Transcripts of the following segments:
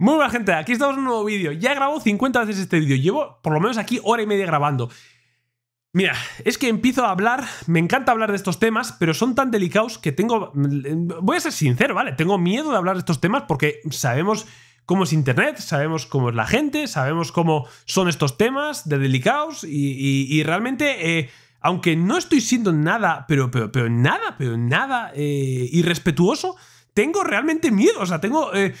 Muy buena gente, aquí estamos en un nuevo vídeo. Ya grabado 50 veces este vídeo. Llevo por lo menos aquí hora y media grabando. Mira, es que empiezo a hablar, me encanta hablar de estos temas, pero son tan delicados que tengo... Voy a ser sincero, ¿vale? Tengo miedo de hablar de estos temas porque sabemos cómo es Internet, sabemos cómo es la gente, sabemos cómo son estos temas de delicados y, realmente... Eh, aunque no estoy siendo nada, pero, pero, pero nada, pero nada eh, irrespetuoso, tengo realmente miedo. O sea, tengo... Eh,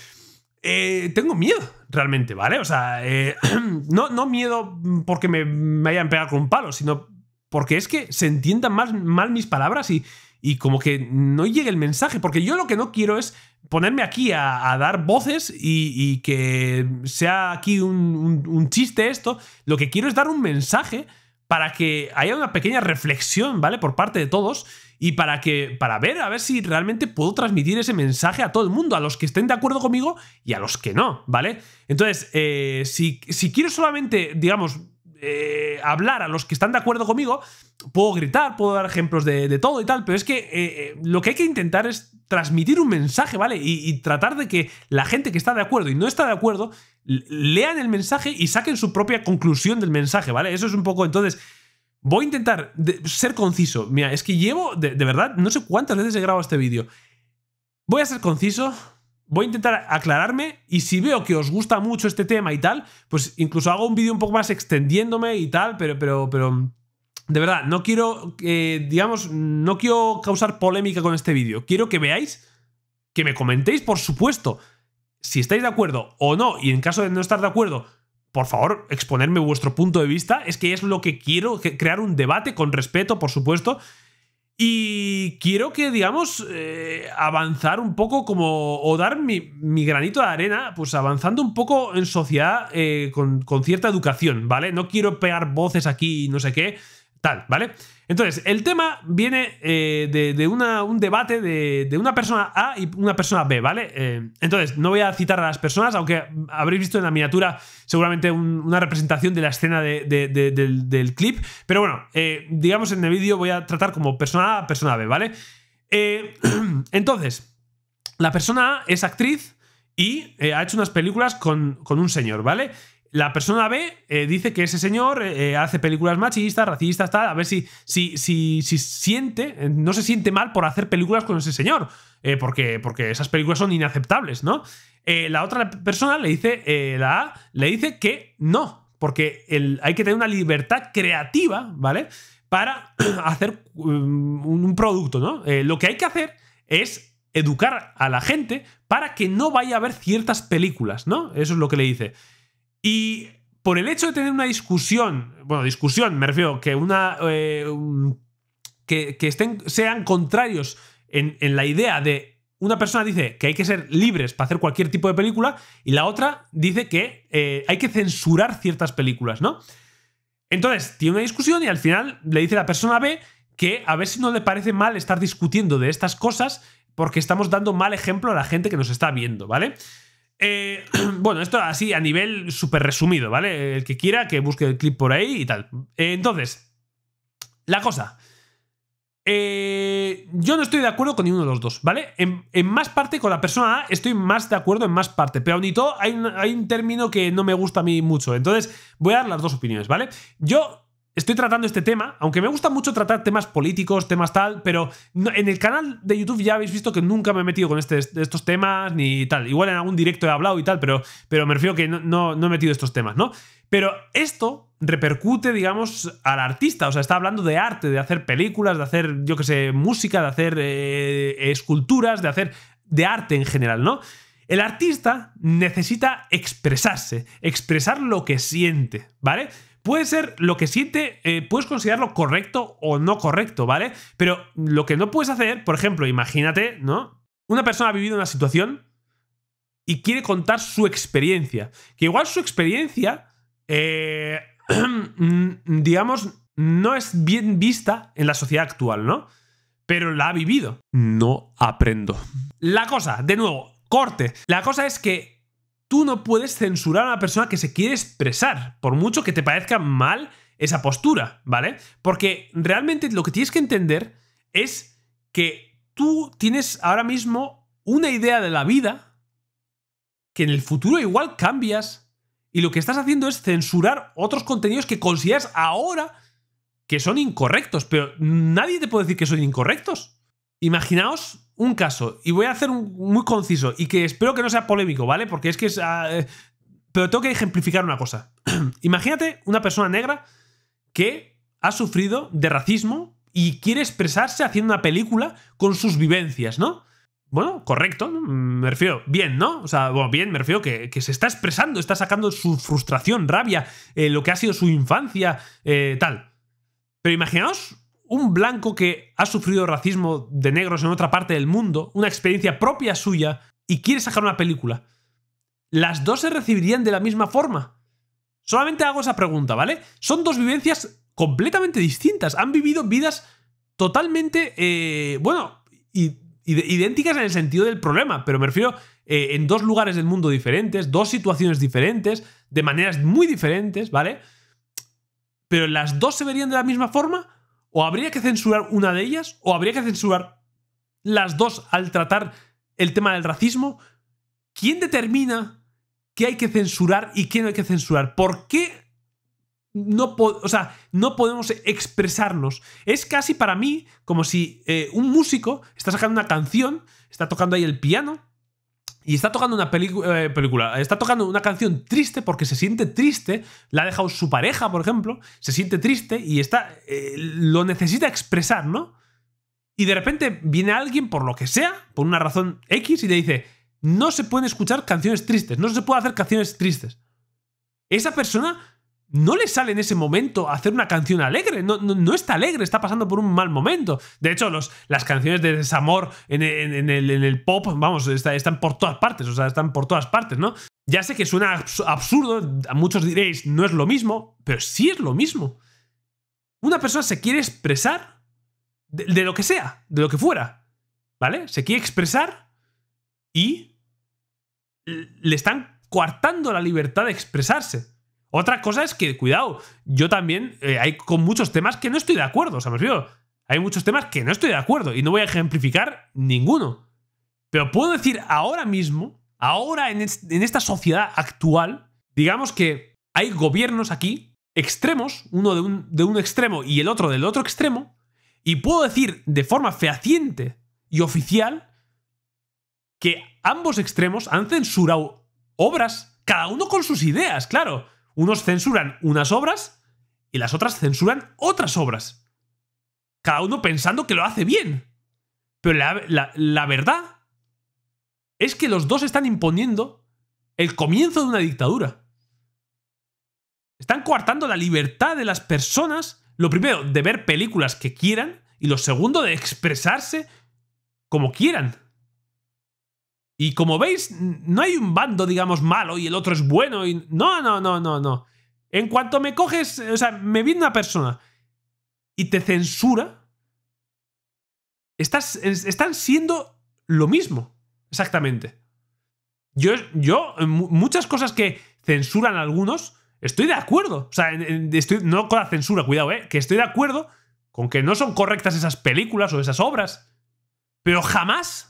eh, tengo miedo, realmente, ¿vale? O sea, eh, no, no miedo porque me, hayan pegado con un palo, sino porque es que se entiendan mal mis palabras y, y como que no llegue el mensaje, porque yo lo que no quiero es ponerme aquí a, dar voces y, que sea aquí un, chiste esto, lo que quiero es dar un mensaje para que haya una pequeña reflexión, ¿vale? Por parte de todos y para que para ver a ver si realmente puedo transmitir ese mensaje a todo el mundo, a los que estén de acuerdo conmigo y a los que no, ¿vale? Entonces, eh, si, si quiero solamente, digamos, eh, hablar a los que están de acuerdo conmigo, puedo gritar, puedo dar ejemplos de, todo y tal, pero es que eh, lo que hay que intentar es transmitir un mensaje, ¿vale? y, tratar de que la gente que está de acuerdo y no está de acuerdo lean el mensaje y saquen su propia conclusión del mensaje, ¿vale? Eso es un poco, entonces, voy a intentar ser conciso. Mira, es que llevo, de, verdad, no sé cuántas veces he grabado este vídeo. Voy a ser conciso, voy a intentar aclararme y si veo que os gusta mucho este tema y tal, pues incluso hago un vídeo un poco más extendiéndome y tal, pero, pero, pero, de verdad, no quiero, digamos, no quiero causar polémica con este vídeo. Quiero que veáis, que me comentéis, por supuesto, si estáis de acuerdo o no, y en caso de no estar de acuerdo, por favor, exponerme vuestro punto de vista. Es que es lo que quiero, crear un debate con respeto, por supuesto. Y quiero que, digamos, eh, avanzar un poco como, o dar mi, granito de arena, pues avanzando un poco en sociedad eh, con, con cierta educación, ¿vale? No quiero pegar voces aquí y no sé qué tal, ¿vale? Entonces, el tema viene eh, de, un debate de, una persona A y una persona B, ¿vale? Eh, entonces, no voy a citar a las personas, aunque habréis visto en la miniatura seguramente una representación de la escena del, clip, pero bueno, eh, digamos en el vídeo voy a tratar como persona A, persona B, ¿vale? entonces, la persona A es actriz y ha hecho unas películas con, con un señor, ¿vale? La persona B eh, dice que ese señor eh, hace películas machistas, racistas, tal, a ver si, si, si, si siente, eh, no se siente mal por hacer películas con ese señor, porque, porque esas películas son inaceptables, ¿no? la otra persona le dice, la A, le dice que no, porque hay que tener una libertad creativa, ¿vale? Para hacer mm, un producto, ¿no? lo que hay que hacer es educar a la gente para que no vaya a ver ciertas películas, ¿no? Eso es lo que le dice. Y por el hecho de tener una discusión, bueno, discusión, me refiero, que una. Eh, que, estén, sean contrarios en, la idea de una persona dice que hay que ser libres para hacer cualquier tipo de película y la otra dice que eh, hay que censurar ciertas películas, ¿no? Entonces, tiene una discusión y al final le dice la persona B que a ver si no le parece mal estar discutiendo de estas cosas porque estamos dando mal ejemplo a la gente que nos está viendo, ¿vale? Eh, bueno, esto así a nivel súper resumido, ¿vale? El que quiera que busque el clip por ahí y tal. Eh, entonces, la cosa. Eh, yo no estoy de acuerdo con ninguno de los dos, ¿vale? En, más parte, con la persona A estoy más de acuerdo en más parte, pero aún y todo hay, hay un término que no me gusta a mí mucho. Entonces, voy a dar las dos opiniones, ¿vale? Yo estoy tratando este tema, aunque me gusta mucho tratar temas políticos, temas tal, pero en el canal de YouTube ya habéis visto que nunca me he metido con este, estos temas ni tal. Igual en algún directo he hablado y tal, pero, pero me refiero que no, no, he metido estos temas, ¿no? Pero esto repercute, digamos, al artista. O sea, está hablando de arte, de hacer películas, de hacer, yo qué sé, música, de hacer eh, esculturas, de hacer de arte en general, ¿no? El artista necesita expresarse, expresar lo que siente, ¿vale? Puede ser lo que siente, eh, puedes considerarlo correcto o no correcto, ¿vale? Pero lo que no puedes hacer, por ejemplo, imagínate, ¿no? Una persona ha vivido una situación y quiere contar su experiencia. Que igual su experiencia, eh, mm, digamos, no es bien vista en la sociedad actual, ¿no? Pero la ha vivido. No aprendo. La cosa, de nuevo, corte. La cosa es que tú no puedes censurar a una persona que se quiere expresar, por mucho que te parezca mal esa postura, ¿vale? Porque realmente lo que tienes que entender es que tú tienes ahora mismo una idea de la vida que en el futuro igual cambias y lo que estás haciendo es censurar otros contenidos que consideras ahora que son incorrectos, pero nadie te puede decir que son incorrectos. Imaginaos un caso, y voy a hacer un muy conciso, y que espero que no sea polémico, ¿vale? Porque es que es... Ah, eh, pero tengo que ejemplificar una cosa. Imagínate una persona negra que ha sufrido de racismo y quiere expresarse haciendo una película con sus vivencias, ¿no? Bueno, correcto, mm, me refiero, bien, ¿no? O sea, bueno, bien, me refiero que, se está expresando, está sacando su frustración, rabia, eh, lo que ha sido su infancia, eh, tal. Pero imaginaos un blanco que ha sufrido racismo de negros en otra parte del mundo, una experiencia propia suya, y quiere sacar una película, ¿las dos se recibirían de la misma forma? Solamente hago esa pregunta, ¿vale? Son dos vivencias completamente distintas. Han vivido vidas totalmente, eh, bueno, idénticas en el sentido del problema, pero me refiero eh, en dos lugares del mundo diferentes, dos situaciones diferentes, de maneras muy diferentes, ¿vale? Pero las dos se verían de la misma forma o habría que censurar una de ellas, o habría que censurar las dos al tratar el tema del racismo. ¿Quién determina qué hay que censurar y qué no hay que censurar? ¿Por qué no, o sea, no podemos expresarnos? Es casi para mí como si eh, un músico está sacando una canción, está tocando ahí el piano, y está tocando una eh, película, está tocando una canción triste porque se siente triste, la ha dejado su pareja, por ejemplo, se siente triste y está, eh, lo necesita expresar, ¿no? Y de repente viene alguien por lo que sea, por una razón X, y le dice, no se pueden escuchar canciones tristes, no se puede hacer canciones tristes. Esa persona no le sale en ese momento hacer una canción alegre. No, está alegre, está pasando por un mal momento. De hecho, los, las canciones de desamor en, en, el, pop, vamos, están por todas partes, o sea, están por todas partes, ¿no? Ya sé que suena absurdo, a muchos diréis, no es lo mismo, pero sí es lo mismo. Una persona se quiere expresar de lo que sea, de lo que fuera, ¿vale? Se quiere expresar y le están coartando la libertad de expresarse. Otra cosa es que, cuidado, yo también eh, hay con muchos temas que no estoy de acuerdo, o sea, me refiero, hay muchos temas que no estoy de acuerdo y no voy a ejemplificar ninguno. Pero puedo decir ahora mismo, ahora en, esta sociedad actual, digamos que hay gobiernos aquí extremos, uno de un extremo y el otro del otro extremo, y puedo decir de forma fehaciente y oficial que ambos extremos han censurado obras, cada uno con sus ideas, claro. Unos censuran unas obras y las otras censuran otras obras. Cada uno pensando que lo hace bien. Pero la, verdad es que los dos están imponiendo el comienzo de una dictadura. Están coartando la libertad de las personas, lo primero, de ver películas que quieran y lo segundo, de expresarse como quieran. Y como veis, no hay un bando, digamos, malo y el otro es bueno. Y... No, no, no, no, no. En cuanto me coges, o sea, me viene una persona y te censura, estás, están siendo lo mismo, exactamente. Yo, yo, muchas cosas que censuran algunos, estoy de acuerdo. O sea, no con la censura, cuidado, eh, que estoy de acuerdo con que no son correctas esas películas o esas obras. Pero jamás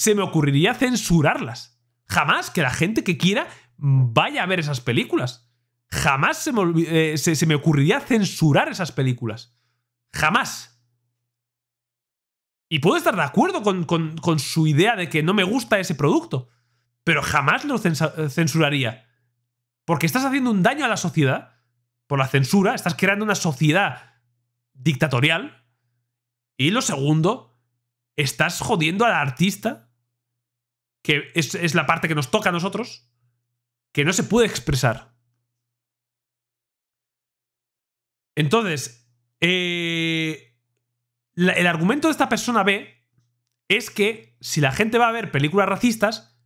se me ocurriría censurarlas. Jamás que la gente que quiera vaya a ver esas películas. Jamás se me, eh, ocurriría censurar esas películas. Jamás. Y puedo estar de acuerdo con, con, su idea de que no me gusta ese producto, pero jamás lo eh, censuraría. Porque estás haciendo un daño a la sociedad por la censura, estás creando una sociedad dictatorial. Y lo segundo, estás jodiendo al artista que es, la parte que nos toca a nosotros, que no se puede expresar. Entonces, eh, el argumento de esta persona B es que si la gente va a ver películas racistas,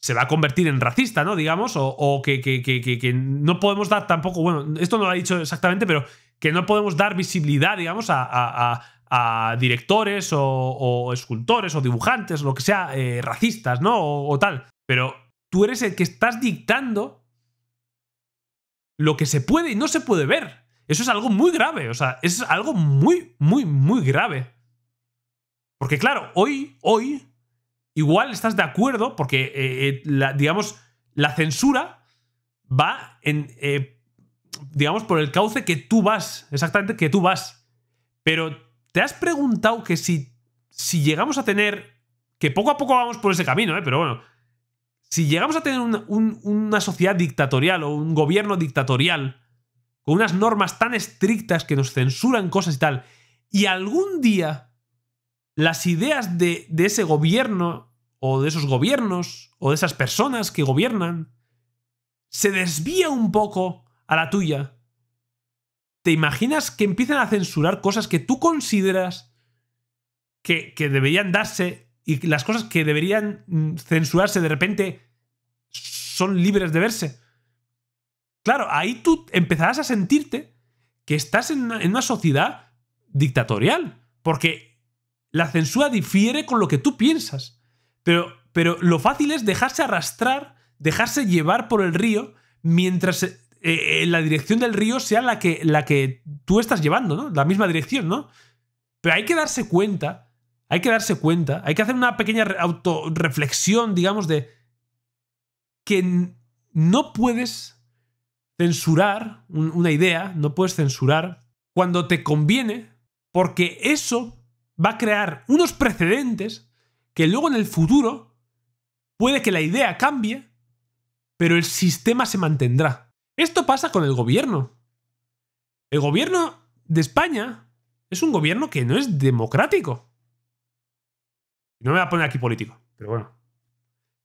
se va a convertir en racista, ¿no? Digamos, o, que, no podemos dar tampoco, bueno, esto no lo ha dicho exactamente, pero que no podemos dar visibilidad, digamos, a, a directores o, escultores o dibujantes, lo que sea, eh, racistas, ¿no? O, tal. Pero tú eres el que estás dictando lo que se puede y no se puede ver. Eso es algo muy grave, o sea, eso es algo muy, muy, muy grave. Porque claro, hoy, hoy, igual estás de acuerdo porque, eh, eh, digamos, la censura va en, digamos, por el cauce que tú vas, exactamente que tú vas. Pero ¿Te has preguntado que si, si llegamos a tener, que poco a poco vamos por ese camino, ¿eh? pero bueno, si llegamos a tener una sociedad dictatorial o un gobierno dictatorial, con unas normas tan estrictas que nos censuran cosas y tal, y algún día las ideas de, de ese gobierno o de esos gobiernos o de esas personas que gobiernan se desvía un poco a la tuya ¿Te imaginas que empiezan a censurar cosas que tú consideras que, deberían darse y las cosas que deberían mm, censurarse de repente son libres de verse? Claro, ahí tú empezarás a sentirte que estás en una, sociedad dictatorial, porque la censura difiere con lo que tú piensas. Pero, pero lo fácil es dejarse arrastrar, dejarse llevar por el río mientras eh, eh, la dirección del río sea la que, la que tú estás llevando, ¿no? La misma dirección, ¿no? Pero hay que darse cuenta, hay que darse cuenta, hay que hacer una pequeña autorreflexión, digamos, de que no puedes censurar una idea, no puedes censurar cuando te conviene, porque eso va a crear unos precedentes que luego en el futuro puede que la idea cambie, pero el sistema se mantendrá. Esto pasa con el gobierno. El gobierno de España es un gobierno que no es democrático. No me voy a poner aquí político, pero bueno.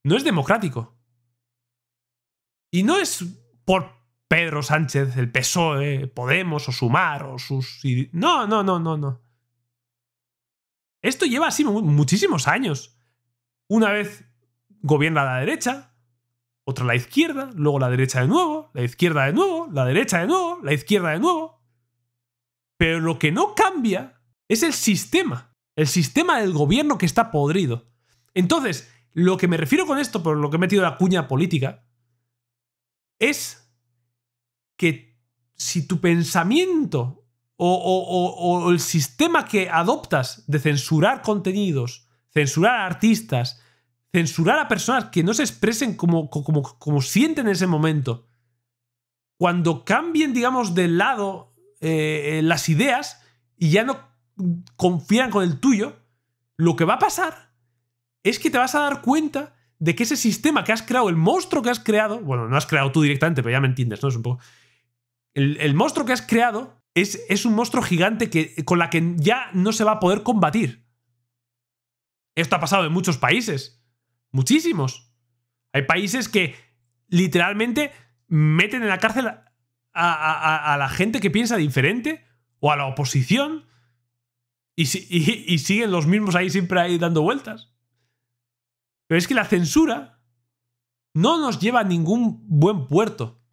No es democrático. Y no es por Pedro Sánchez, el PSOE, Podemos o Sumar o sus... No, no, no, no, no. Esto lleva así muchísimos años. Una vez gobierna la derecha, otra la izquierda, luego la derecha de nuevo, la izquierda de nuevo, la derecha de nuevo, la izquierda de nuevo. Pero lo que no cambia es el sistema, el sistema del gobierno que está podrido. Entonces, lo que me refiero con esto, por lo que he metido la cuña política, es que si tu pensamiento o el sistema que adoptas de censurar contenidos, censurar artistas, Censurar a personas que no se expresen como, como, como sienten en ese momento. Cuando cambien, digamos, de lado eh, eh, las ideas y ya no confían con el tuyo, lo que va a pasar es que te vas a dar cuenta de que ese sistema que has creado, el monstruo que has creado, bueno, no has creado tú directamente, pero ya me entiendes, ¿no? Es un poco... El, monstruo que has creado es, es, un monstruo gigante que, con la que ya no se va a poder combatir. Esto ha pasado en muchos países. Muchísimos. Hay países que literalmente meten en la cárcel a, la gente que piensa diferente o a la oposición y, siguen los mismos ahí siempre ahí dando vueltas. Pero es que la censura no nos lleva a ningún buen puerto.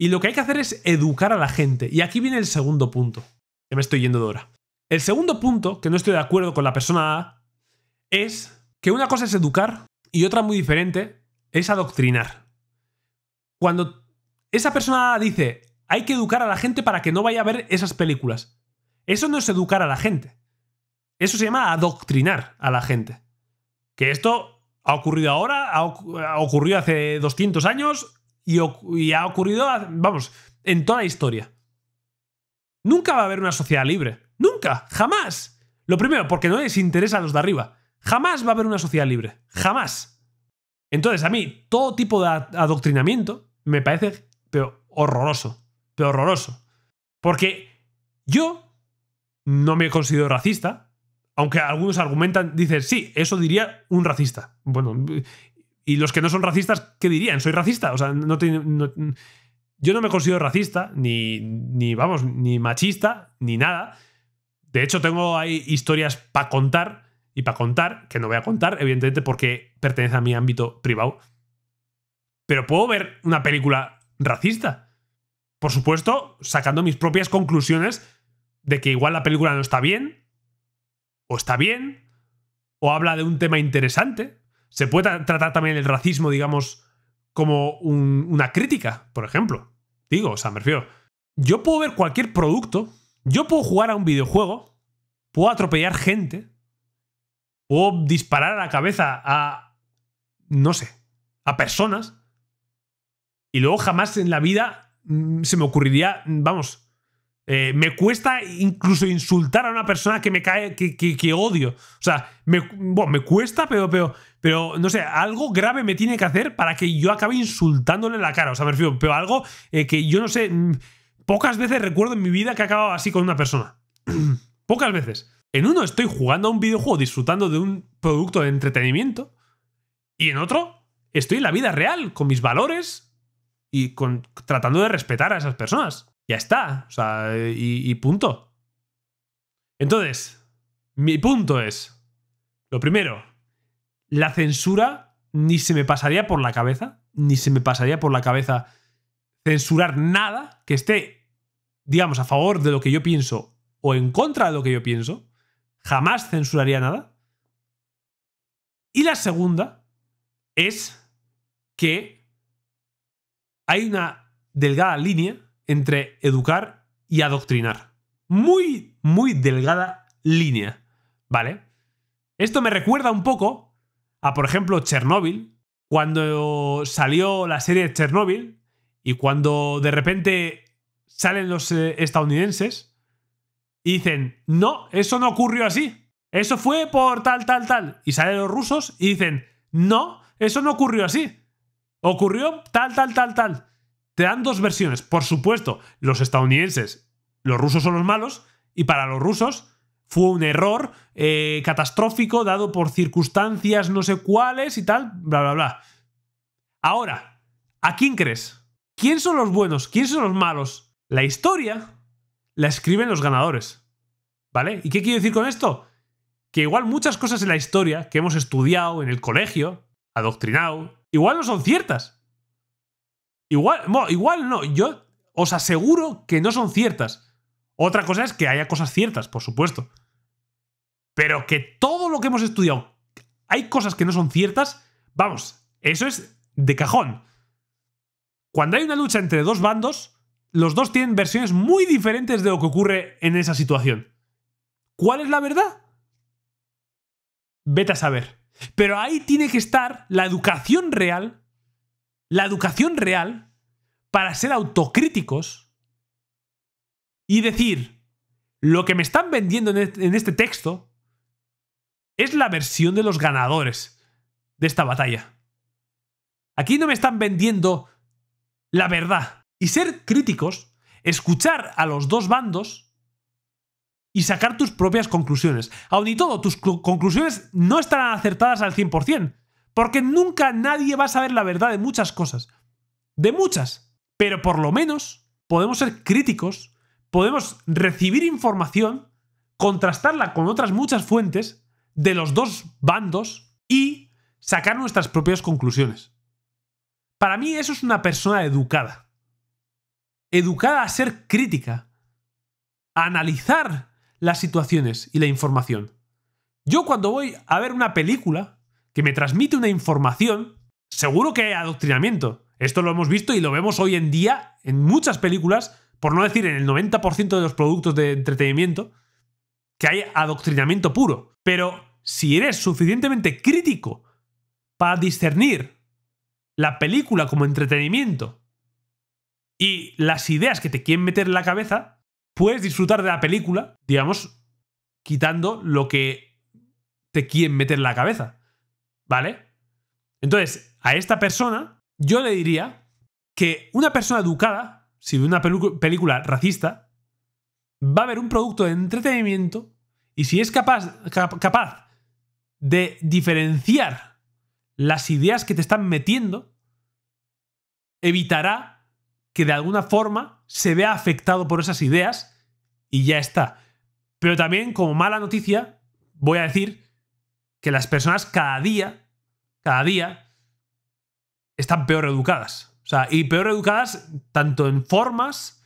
Y lo que hay que hacer es educar a la gente. Y aquí viene el segundo punto. Ya me estoy yendo de hora. El segundo punto, que no estoy de acuerdo con la persona A, es que una cosa es educar y otra muy diferente es adoctrinar. Cuando esa persona dice, hay que educar a la gente para que no vaya a ver esas películas. Eso no es educar a la gente. Eso se llama adoctrinar a la gente. Que esto ha ocurrido ahora, ha ocurrido hace 200 años y, ha ocurrido, vamos, en toda la historia. Nunca va a haber una sociedad libre. Nunca, jamás. Lo primero, porque no les interesa a los de arriba. Jamás va a haber una sociedad libre. Jamás. Entonces, a mí, todo tipo de adoctrinamiento me parece pero horroroso. Pero horroroso. Porque yo no me considero racista, aunque algunos argumentan, dicen, sí, eso diría un racista. Bueno, y los que no son racistas, ¿qué dirían? ¿Soy racista? O sea, no, yo no me considero racista, ni, ni, vamos, ni machista, ni nada. De hecho, tengo ahí historias para contar y para contar, que no voy a contar, evidentemente, porque pertenece a mi ámbito privado. Pero puedo ver una película racista. Por supuesto, sacando mis propias conclusiones de que igual la película no está bien, o está bien, o habla de un tema interesante. Se puede tratar también el racismo, digamos, como una crítica, por ejemplo. Digo, o sea, me refiero. Yo puedo ver cualquier producto, yo puedo jugar a un videojuego, puedo atropellar gente, o disparar a la cabeza a, no sé, a personas. Y luego jamás en la vida mm, se me ocurriría, vamos, eh, me cuesta incluso insultar a una persona que me cae, que, que, odio. O sea, me, cuesta, pero, pero, pero, no sé, algo grave me tiene que hacer para que yo acabe insultándole en la cara. O sea, me refiero, pero algo eh, que yo no sé, mm, pocas veces recuerdo en mi vida que he acabado así con una persona. pocas veces. En uno estoy jugando a un videojuego disfrutando de un producto de entretenimiento y en otro estoy en la vida real, con mis valores y con, tratando de respetar a esas personas. Ya está, o sea, y punto. Entonces, mi punto es, lo primero, la censura ni se me pasaría por la cabeza, ni se me pasaría por la cabeza censurar nada que esté, digamos, a favor de lo que yo pienso o en contra de lo que yo pienso jamás censuraría nada. Y la segunda es que hay una delgada línea entre educar y adoctrinar. Muy, muy delgada línea, ¿vale? Esto me recuerda un poco a, por ejemplo, Chernóbil, cuando salió la serie de Chernóbil y cuando de repente salen los eh, estadounidenses y dicen, no, eso no ocurrió así. Eso fue por tal, tal, tal. Y salen los rusos y dicen, no, eso no ocurrió así. Ocurrió tal, tal, tal, tal. Te dan dos versiones. Por supuesto, los estadounidenses, los rusos son los malos. Y para los rusos fue un error eh, catastrófico dado por circunstancias no sé cuáles y tal, bla, bla, bla. Ahora, ¿a quién crees? ¿Quién son los buenos? ¿Quién son los malos? La historia la escriben los ganadores. ¿Vale? ¿Y qué quiero decir con esto? Que igual muchas cosas en la historia que hemos estudiado en el colegio, adoctrinado, igual no son ciertas. Igual, no, igual no, yo os aseguro que no son ciertas. Otra cosa es que haya cosas ciertas, por supuesto. Pero que todo lo que hemos estudiado, hay cosas que no son ciertas, vamos, eso es de cajón. Cuando hay una lucha entre dos bandos, los dos tienen versiones muy diferentes de lo que ocurre en esa situación. ¿Cuál es la verdad? Vete a saber. Pero ahí tiene que estar la educación real, la educación real, para ser autocríticos y decir, lo que me están vendiendo en este, este texto es la versión de los ganadores de esta batalla. Aquí no me están vendiendo la verdad. Y ser críticos, escuchar a los dos bandos y sacar tus propias conclusiones. Aun y todo, tus conclusiones no estarán acertadas al 100%, porque nunca nadie va a saber la verdad de muchas cosas. De muchas. Pero por lo menos podemos ser críticos, podemos recibir información, contrastarla con otras muchas fuentes de los dos bandos y sacar nuestras propias conclusiones. Para mí eso es una persona educada educada a ser crítica, a analizar las situaciones y la información. Yo cuando voy a ver una película que me transmite una información, seguro que hay adoctrinamiento. Esto lo hemos visto y lo vemos hoy en día en muchas películas, por no decir en el 90% de los productos de entretenimiento, que hay adoctrinamiento puro. Pero si eres suficientemente crítico para discernir la película como entretenimiento y las ideas que te quieren meter en la cabeza, puedes disfrutar de la película, digamos, quitando lo que te quieren meter en la cabeza. ¿Vale? Entonces, a esta persona, yo le diría que una persona educada, si ve una película racista, va a ver un producto de entretenimiento y si es capaz, capaz de diferenciar las ideas que te están metiendo, evitará que de alguna forma se vea afectado por esas ideas y ya está. Pero también, como mala noticia, voy a decir que las personas cada día, cada día, están peor educadas. O sea, y peor educadas tanto en formas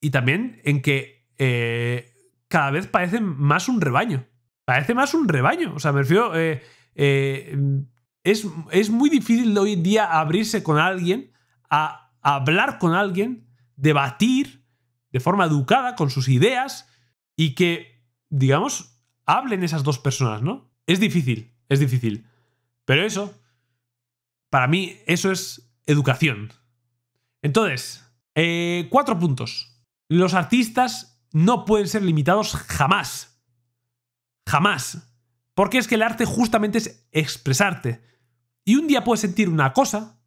y también en que eh, cada vez parecen más un rebaño. Parece más un rebaño. O sea, me refiero... Eh, eh, es, es muy difícil hoy en día abrirse con alguien a hablar con alguien, debatir de forma educada con sus ideas y que, digamos, hablen esas dos personas, ¿no? Es difícil, es difícil. Pero eso, para mí, eso es educación. Entonces, eh, cuatro puntos. Los artistas no pueden ser limitados jamás. Jamás. Porque es que el arte justamente es expresarte. Y un día puedes sentir una cosa,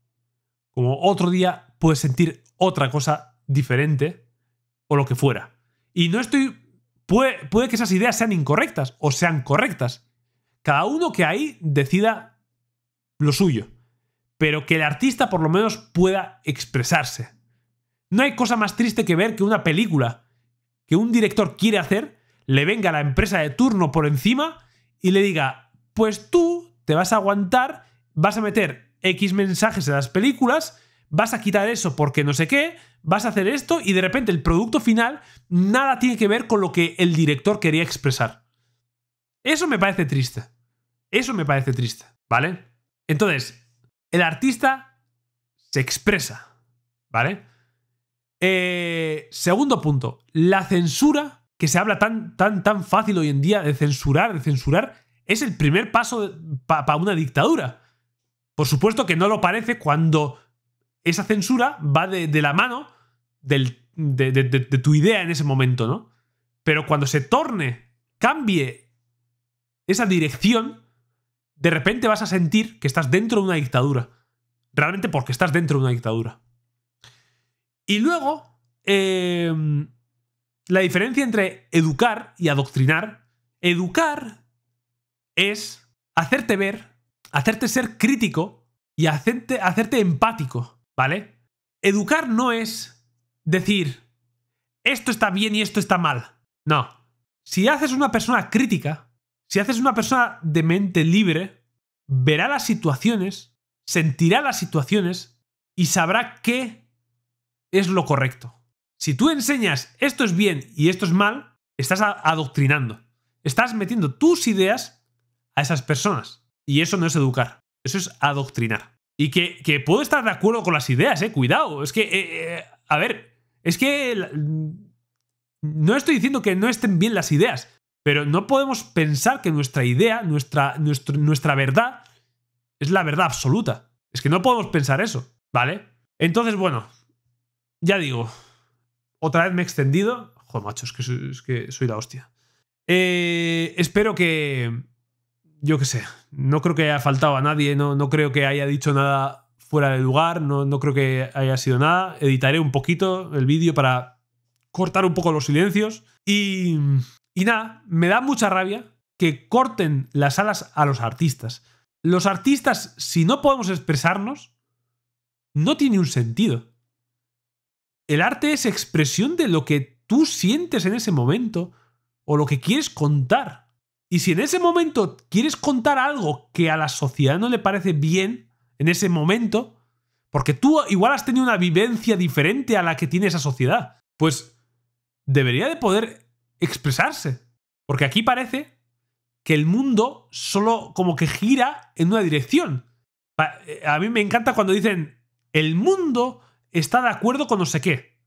como otro día puedes sentir otra cosa diferente o lo que fuera. Y no estoy... Puede, que esas ideas sean incorrectas o sean correctas. Cada uno que ahí decida lo suyo. Pero que el artista por lo menos pueda expresarse. No hay cosa más triste que ver que una película que un director quiere hacer le venga a la empresa de turno por encima y le diga, pues tú te vas a aguantar, vas a meter X mensajes en las películas vas a quitar eso porque no sé qué, vas a hacer esto y de repente el producto final nada tiene que ver con lo que el director quería expresar. Eso me parece triste. Eso me parece triste, ¿vale? Entonces, el artista se expresa, ¿vale? Eh, segundo punto, la censura, que se habla tan, tan, tan fácil hoy en día de censurar, de censurar, es el primer paso para una dictadura. Por supuesto que no lo parece cuando esa censura va de, la mano de, tu idea en ese momento, ¿no? Pero cuando se torne, cambie esa dirección, de repente vas a sentir que estás dentro de una dictadura. Realmente porque estás dentro de una dictadura. Y luego, em, la diferencia entre educar y adoctrinar. Educar es hacerte ver, hacerte ser crítico y hacerte, hacerte empático ¿Vale? Educar no es decir, esto está bien y esto está mal. No. Si haces una persona crítica, si haces una persona de mente libre, verá las situaciones, sentirá las situaciones y sabrá qué es lo correcto. Si tú enseñas esto es bien y esto es mal, estás adoctrinando. Estás metiendo tus ideas a esas personas. Y eso no es educar, eso es adoctrinar. Y que, puedo estar de acuerdo con las ideas, eh. Cuidado. Es que. Eh, eh, a ver. Es que. Mm, no estoy diciendo que no estén bien las ideas. Pero no podemos pensar que nuestra idea, nuestra, nuestra verdad, es la verdad absoluta. Es que no podemos pensar eso, ¿vale? Entonces, bueno, ya digo, otra vez me he extendido. Joder, macho, es que soy, es que soy la hostia. Eh, espero que, yo qué sé, no creo que haya faltado a nadie, no, creo que haya dicho nada fuera de lugar, no, creo que haya sido nada. Editaré un poquito el vídeo para cortar un poco los silencios. Y, y nada, me da mucha rabia que corten las alas a los artistas. Los artistas, si no podemos expresarnos, no tiene un sentido. El arte es expresión de lo que tú sientes en ese momento o lo que quieres contar. Y si en ese momento quieres contar algo que a la sociedad no le parece bien, en ese momento, porque tú igual has tenido una vivencia diferente a la que tiene esa sociedad, pues debería de poder expresarse. Porque aquí parece que el mundo solo como que gira en una dirección. Eh, a mí me encanta cuando dicen, el mundo está de acuerdo con no sé qué.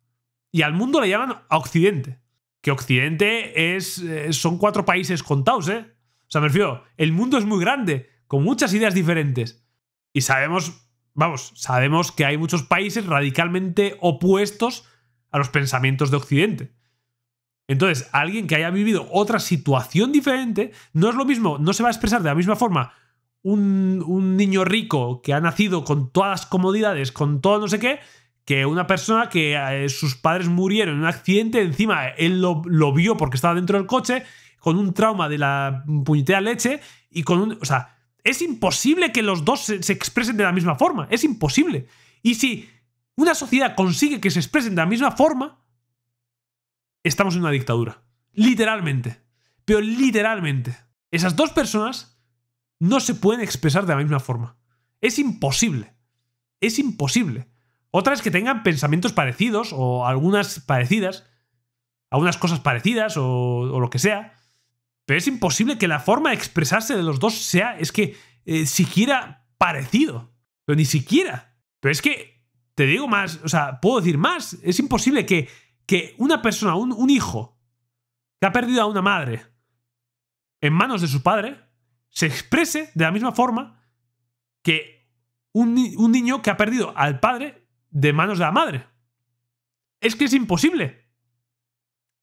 Y al mundo le llaman a Occidente que Occidente es, eh, son cuatro países contados, ¿eh? O sea, me refiero, el mundo es muy grande, con muchas ideas diferentes. Y sabemos, vamos, sabemos que hay muchos países radicalmente opuestos a los pensamientos de Occidente. Entonces, alguien que haya vivido otra situación diferente, no es lo mismo, no se va a expresar de la misma forma un, un niño rico que ha nacido con todas las comodidades, con todo no sé qué, que una persona que eh, sus padres murieron en un accidente, encima él lo, vio porque estaba dentro del coche, con un trauma de la puñetera leche y con un... O sea, es imposible que los dos se expresen de la misma forma, es imposible. Y si una sociedad consigue que se expresen de la misma forma, estamos en una dictadura. Literalmente. Pero literalmente. Esas dos personas no se pueden expresar de la misma forma. Es imposible. Es imposible. Otra que tengan pensamientos parecidos o algunas parecidas, algunas cosas parecidas o, lo que sea. Pero es imposible que la forma de expresarse de los dos sea, es que eh, siquiera parecido. Pero ni siquiera. Pero es que, te digo más, o sea, puedo decir más. Es imposible que, una persona, un, un hijo, que ha perdido a una madre en manos de su padre, se exprese de la misma forma que un, niño que ha perdido al padre de manos de la madre. Es que es imposible.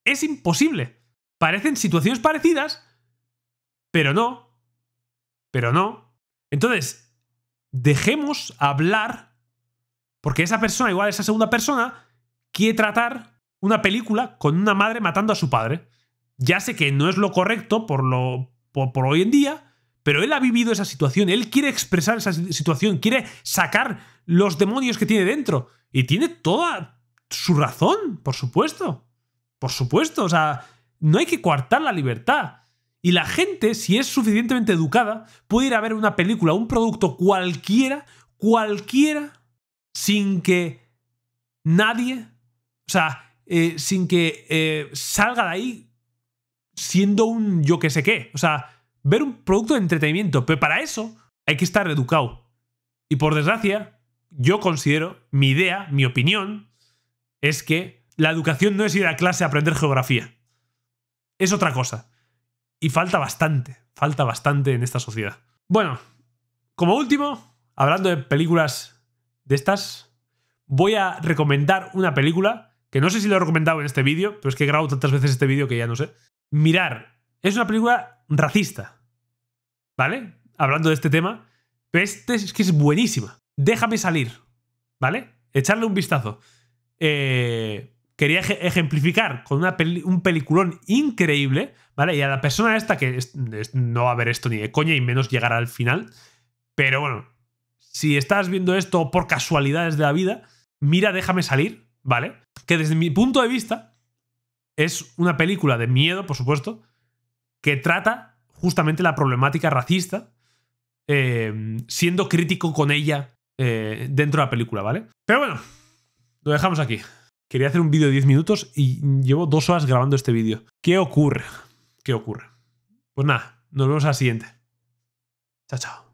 Es imposible. Parecen situaciones parecidas, pero no. Pero no. Entonces, dejemos hablar, porque esa persona, igual esa segunda persona, quiere tratar una película con una madre matando a su padre. Ya sé que no es lo correcto por, lo, por, hoy en día, pero él ha vivido esa situación, él quiere expresar esa situación, quiere sacar los demonios que tiene dentro. Y tiene toda su razón, por supuesto. Por supuesto, o sea, no hay que coartar la libertad. Y la gente, si es suficientemente educada, puede ir a ver una película, un producto cualquiera, cualquiera, sin que nadie, o sea, eh, sin que eh, salga de ahí siendo un yo que sé qué. O sea, ver un producto de entretenimiento, pero para eso hay que estar educado. Y por desgracia, yo considero, mi idea, mi opinión, es que la educación no es ir a clase a aprender geografía. Es otra cosa. Y falta bastante, falta bastante en esta sociedad. Bueno, como último, hablando de películas de estas, voy a recomendar una película que no sé si lo he recomendado en este vídeo, pero es que he grabado tantas veces este vídeo que ya no sé. Mirar, es una película racista. ¿Vale? Hablando de este tema. Pero este es que es buenísima. Déjame salir. ¿Vale? Echarle un vistazo. Eh, quería ejemplificar con una un peliculón increíble, ¿vale? Y a la persona esta que no va a ver esto ni de coña y menos llegará al final. Pero bueno, si estás viendo esto por casualidades de la vida, mira Déjame salir, ¿vale? Que desde mi punto de vista es una película de miedo, por supuesto, que trata justamente la problemática racista, eh, siendo crítico con ella eh, dentro de la película, ¿vale? Pero bueno, lo dejamos aquí. Quería hacer un vídeo de 10 minutos y llevo dos horas grabando este vídeo. ¿Qué ocurre? ¿Qué ocurre? Pues nada, nos vemos al siguiente. Chao, chao.